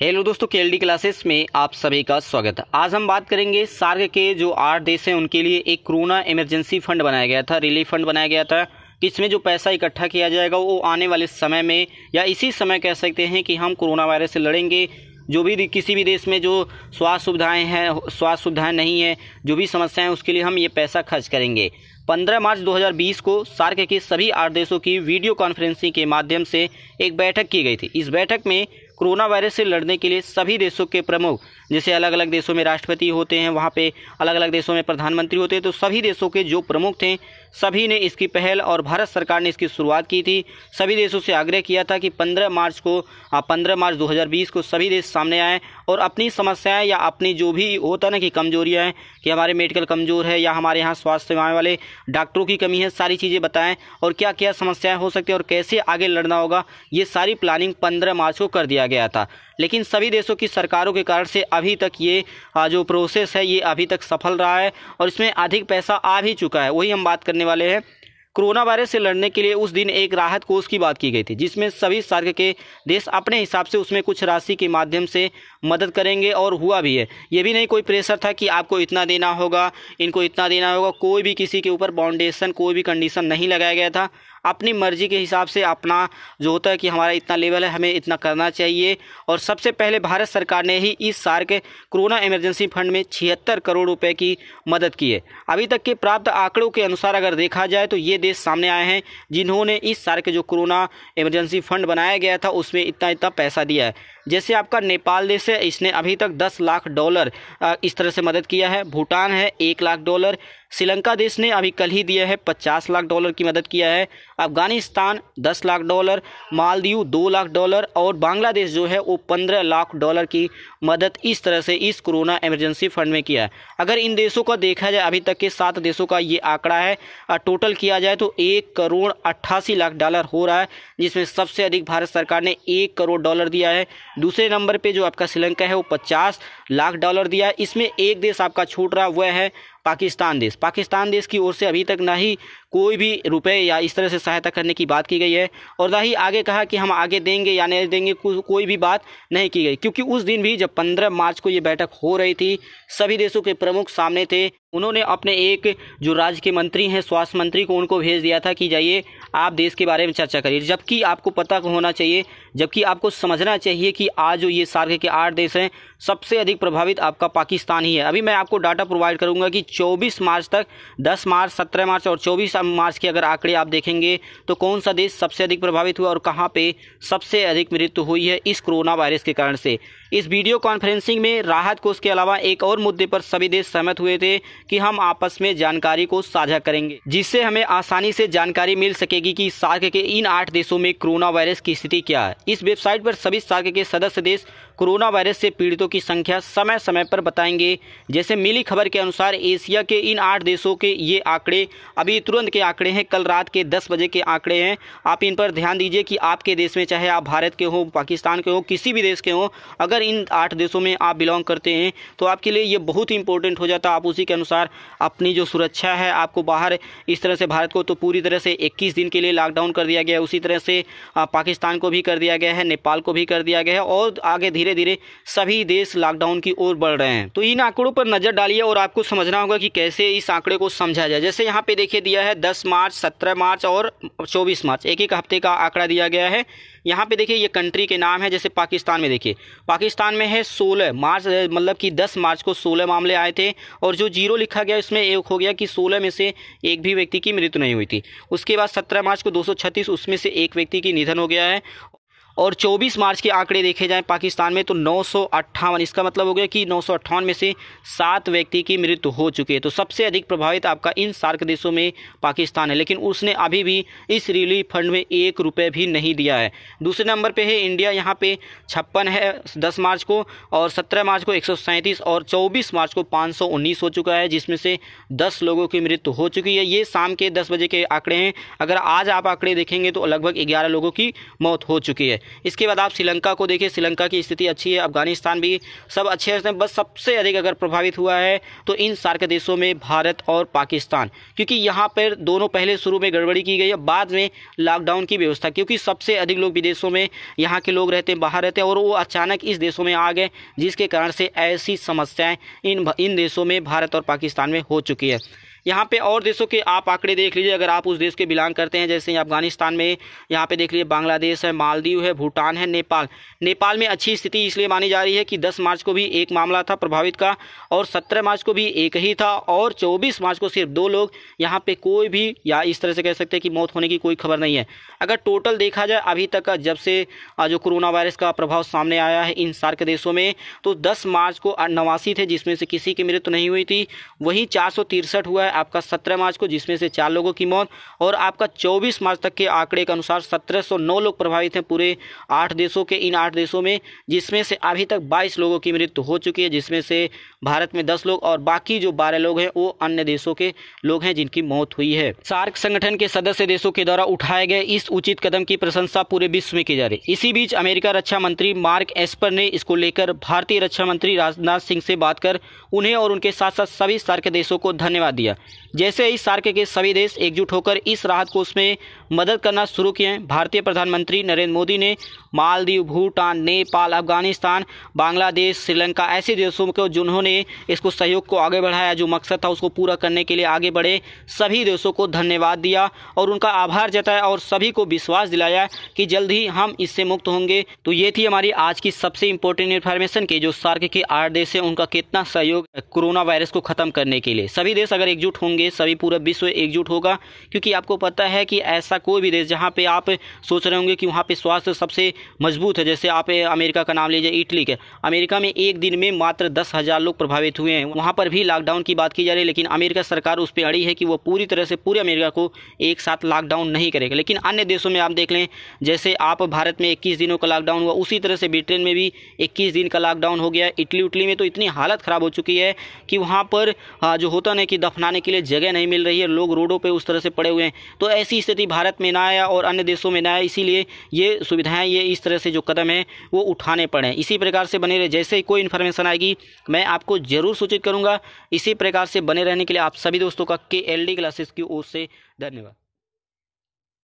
hello दोस्तों के classes में आप सभी का स्वागत है आज हम बात करेंगे सार्क के जो आठ देश हैं उनके लिए एक कोरोना इमरजेंसी फंड बनाया गया था रिलीफ फंड बनाया गया था इसमें जो पैसा इकट्ठा किया जाएगा वो आने वाले समय में या इसी समय कह सकते हैं कि हम कोरोना वायरस से लड़ेंगे जो भी किसी भी देश में जो स्वास्थ्य सुविधाएं हैं स्वास्थ्य सुविधाएं नहीं है जो भी समस्याएं उसके लिए हम ये पैसा खर्च करेंगे 15 मार्च 2020 को सार्क के सभी आठ देशों की वीडियो कॉन्फ्रेंसिंग के माध्यम से एक बैठक की गई थी इस बैठक में कोरोना वायरस से लड़ने के लिए सभी देशों के प्रमुख जैसे अलग अलग देशों में राष्ट्रपति होते हैं वहाँ पे अलग अलग देशों में प्रधानमंत्री होते हैं तो सभी देशों के जो प्रमुख थे सभी ने इसकी पहल और भारत सरकार ने इसकी शुरुआत की थी सभी देशों से आग्रह किया था कि 15 मार्च को 15 मार्च 2020 को सभी देश सामने आएँ और अपनी समस्याएं या अपनी जो भी होता ना कि कमजोरियाँ हैं कि हमारे मेडिकल कमज़ोर है या हमारे यहाँ स्वास्थ्य सेवाएँ वाले डॉक्टरों की कमी है सारी चीज़ें बताएँ और क्या क्या समस्याएँ हो सकती हैं और कैसे आगे लड़ना होगा ये सारी प्लानिंग पंद्रह मार्च को कर दिया गया था लेकिन सभी देशों की सरकारों के कारण से अभी तक ये जो प्रोसेस है ये अभी तक सफल रहा है और इसमें अधिक पैसा आ भी चुका है वही हम बात करने वाले हैं कोरोना वायरस से लड़ने के लिए उस दिन एक राहत कोष की बात की गई थी जिसमें सभी सार्क के देश अपने हिसाब से उसमें कुछ राशि के माध्यम से मदद करेंगे और हुआ भी है ये भी नहीं कोई प्रेशर था कि आपको इतना देना होगा इनको इतना देना होगा कोई भी किसी के ऊपर बाउंडेशन कोई भी कंडीशन नहीं लगाया गया था अपनी मर्ज़ी के हिसाब से अपना जो होता है कि हमारा इतना लेवल है हमें इतना करना चाहिए और सबसे पहले भारत सरकार ने ही इस साल के कोरोना इमरजेंसी फंड में छिहत्तर करोड़ रुपए की मदद की है अभी तक के प्राप्त आंकड़ों के अनुसार अगर देखा जाए तो ये देश सामने आए हैं जिन्होंने इस साल के जो कोरोना इमरजेंसी फंड बनाया गया था उसमें इतना इतना पैसा दिया है जैसे आपका नेपाल देश है इसने अभी तक दस लाख डॉलर इस तरह से मदद किया है भूटान है एक लाख डॉलर श्रीलंका देश ने अभी कल ही दिया है पचास लाख डॉलर की मदद किया है अफगानिस्तान दस लाख डॉलर मालदीव दो लाख डॉलर और बांग्लादेश जो है वो पंद्रह लाख डॉलर की मदद इस तरह से इस कोरोना इमरजेंसी फंड में किया है अगर इन देशों का देखा जाए अभी तक के सात देशों का ये आंकड़ा है टोटल किया जाए तो एक करोड़ अट्ठासी लाख डॉलर हो रहा है जिसमें सबसे अधिक भारत सरकार ने एक करोड़ डॉलर दिया है दूसरे नंबर पे जो आपका श्रीलंका है वो पचास लाख डॉलर दिया है इसमें एक देश आपका छूट रहा वह है पाकिस्तान देश पाकिस्तान देश की ओर से अभी तक ना ही कोई भी रुपए या इस तरह से सहायता करने की बात की गई है और ना ही आगे कहा कि हम आगे देंगे या नहीं देंगे कोई भी बात नहीं की गई क्योंकि उस दिन भी जब 15 मार्च को ये बैठक हो रही थी सभी देशों के प्रमुख सामने थे उन्होंने अपने एक जो राज्य के मंत्री हैं स्वास्थ्य मंत्री को उनको भेज दिया था कि जाइए आप देश के बारे में चर्चा करिए जबकि आपको पता होना चाहिए जबकि आपको समझना चाहिए कि आज जो ये सार्क के आठ देश हैं सबसे अधिक प्रभावित आपका पाकिस्तान ही है अभी मैं आपको डाटा प्रोवाइड करूंगा कि 24 मार्च तक 10 मार्च 17 मार्च और 24 मार्च के अगर आंकड़े आप देखेंगे तो कौन सा देश सबसे अधिक प्रभावित हुआ और कहाँ पे सबसे अधिक मृत्यु हुई है इस कोरोना वायरस के कारण से इस वीडियो कॉन्फ्रेंसिंग में राहत कोष के अलावा एक और मुद्दे पर सभी देश सहमत हुए थे कि हम आपस में जानकारी को साझा करेंगे जिससे हमें आसानी से जानकारी मिल सकेगी कि सार्क के इन आठ देशों में कोरोना वायरस की स्थिति क्या है इस वेबसाइट पर सभी सार्क के सदस्य देश कोरोना वायरस से पीड़ितों की संख्या समय समय पर बताएंगे जैसे मिली खबर के अनुसार एशिया के इन आठ देशों के ये आंकड़े अभी तुरंत के आंकड़े हैं कल रात के दस बजे के आंकड़े हैं आप इन पर ध्यान दीजिए कि आपके देश में चाहे आप भारत के हों पाकिस्तान के हों किसी भी देश के हों अगर इन आठ देशों में आप बिलोंग करते हैं तो आपके लिए ये बहुत ही इंपॉर्टेंट हो जाता आप उसी के अनुसार अपनी जो सुरक्षा है आपको बाहर इस तरह से भारत को तो पूरी तरह से इक्कीस दिन के लिए लॉकडाउन कर दिया गया है उसी तरह से पाकिस्तान को भी कर दिया गया है नेपाल को भी कर दिया गया है और आगे धीरे धीरे सभी देश देश लॉकडाउन की ओर बढ़ रहे हैं तो इन आंकड़ों पर नजर डालिए और आपको समझना होगा कि कैसे इस आंकड़े को समझा जाए जैसे यहाँ पे देखिए दिया है 10 मार्च 17 मार्च और 24 मार्च एक एक हफ्ते का आंकड़ा दिया गया है यहाँ पे देखिए ये कंट्री के नाम है जैसे पाकिस्तान में देखिए पाकिस्तान में है सोलह मार्च मतलब कि दस मार्च को सोलह मामले आए थे और जो जीरो लिखा गया उसमें एक हो गया कि सोलह में से एक भी व्यक्ति की मृत्यु नहीं हुई थी उसके बाद सत्रह मार्च को दो उसमें से एक व्यक्ति की निधन हो गया है और 24 मार्च के आंकड़े देखे जाएं पाकिस्तान में तो नौ इसका मतलब हो गया कि नौ में से सात व्यक्ति की मृत्यु हो चुकी है तो सबसे अधिक प्रभावित आपका इन सार्क देशों में पाकिस्तान है लेकिन उसने अभी भी इस रिलीफ फंड में एक रुपये भी नहीं दिया है दूसरे नंबर पर है इंडिया यहाँ पे छप्पन है दस मार्च को और सत्रह मार्च को एक और चौबीस मार्च को पाँच हो चुका है जिसमें से दस लोगों की मृत्यु हो चुकी है ये शाम के दस बजे के आंकड़े हैं अगर आज आप आंकड़े देखेंगे तो लगभग ग्यारह लोगों की मौत हो चुकी है इसके बाद आप श्रीलंका को देखिए श्रीलंका की स्थिति अच्छी है अफगानिस्तान भी सब अच्छे हैं बस सबसे अधिक अगर प्रभावित हुआ है तो इन सार्क देशों में भारत और पाकिस्तान क्योंकि यहाँ पर दोनों पहले शुरू में गड़बड़ी की गई है बाद में लॉकडाउन की व्यवस्था क्योंकि सबसे अधिक लोग विदेशों में यहाँ के लोग रहते हैं बाहर रहते हैं और वो अचानक इस देशों में आ गए जिसके कारण से ऐसी समस्याएँ इन इन देशों में भारत और पाकिस्तान में हो चुकी है यहाँ पे और देशों के आप आंकड़े देख लीजिए अगर आप उस देश के बिलोंग करते हैं जैसे अफगानिस्तान में यहाँ पे देख लीजिए बांग्लादेश है मालदीव है भूटान है नेपाल नेपाल में अच्छी स्थिति इसलिए मानी जा रही है कि दस मार्च को भी एक मामला था प्रभावित का और सत्रह मार्च को भी एक ही था और चौबीस मार्च को सिर्फ दो लोग यहाँ पे कोई भी या इस तरह से कह सकते हैं कि मौत होने की कोई खबर नहीं है अगर टोटल देखा जाए अभी तक जब से जो कोरोना वायरस का प्रभाव सामने आया है इन सार्क देशों में तो दस मार्च को नवासी थे जिसमें से किसी की मृत्यु नहीं हुई थी वहीं चार हुआ है आपका सत्रह मार्च को जिसमें से चार लोगों की मौत और आपका चौबीस मार्च तक के आंकड़े के अनुसार सत्रह लोग प्रभावित हैं पूरे आठ देशों के इन आठ देशों में जिसमें से अभी तक बाईस लोगों की मृत्यु हो चुकी है जिसमें से भारत में दस लोग और बाकी जो बारह लोग हैं वो अन्य देशों के लोग हैं जिनकी मौत हुई है सार्क संगठन के सदस्य देशों के द्वारा उठाए गए इस उचित कदम की प्रशंसा पूरे विश्व में की जा रही इसी बीच अमेरिका रक्षा मंत्री मार्क एस्पर ने इसको लेकर भारतीय रक्षा मंत्री राजनाथ सिंह से बात कर उन्हें और उनके साथ साथ सभी सार्क देशों को धन्यवाद दिया जैसे ही सार्क के सभी देश एकजुट होकर इस राहत कोष में मदद करना शुरू किए भारतीय प्रधानमंत्री नरेंद्र मोदी ने मालदीव भूटान नेपाल अफगानिस्तान बांग्लादेश श्रीलंका ऐसे देशों को जिन्होंने इसको सहयोग को आगे बढ़ाया जो मकसद था उसको पूरा करने के लिए आगे बढ़े सभी देशों को धन्यवाद दिया और उनका आभार जताया और सभी को विश्वास दिलाया कि जल्द ही हम इससे मुक्त होंगे तो ये थी हमारी आज की सबसे इम्पोर्टेंट इन्फॉर्मेशन की जो सार्क के आठ देश हैं उनका कितना सहयोग कोरोना वायरस को खत्म करने के लिए सभी देश अगर एकजुट एकजुट होंगे सभी पूरा विश्व एकजुट होगा क्योंकि आपको पता है कि ऐसा कोई भी देश जहाँ पे आप सोच रहे होंगे कि वहाँ पे स्वास्थ्य सबसे मजबूत है जैसे आप अमेरिका का नाम लीजिए इटली के अमेरिका में एक दिन में मात्र दस हज़ार लोग प्रभावित हुए हैं वहाँ पर भी लॉकडाउन की बात की जा रही है लेकिन अमेरिका सरकार उस पर अड़ी है कि वो पूरी तरह से पूरे अमेरिका को एक साथ लॉकडाउन नहीं करेगा लेकिन अन्य देशों में आप देख लें जैसे आप भारत में इक्कीस दिनों का लॉकडाउन हुआ उसी तरह से ब्रिटेन में भी इक्कीस दिन का लॉकडाउन हो गया इटली उटली में तो इतनी हालत ख़राब हो चुकी है कि वहाँ पर हाँ, जो होता ना कि दफनाने के लिए जगह नहीं मिल रही है लोग रोडों पर उस तरह से पड़े हुए हैं तो ऐसी स्थिति भारत में ना आया और अन्य देशों में ना आया इसीलिए ये सुविधाएँ ये इस तरह से जो कदम है वो उठाने पड़े इसी प्रकार से बने रहे जैसे ही कोई इन्फॉर्मेशन आएगी मैं आपको ज़रूर सूचित करूँगा इसी प्रकार से बने रहने के लिए आप सभी दोस्तों का के एल डी क्लासेस की ओर से धन्यवाद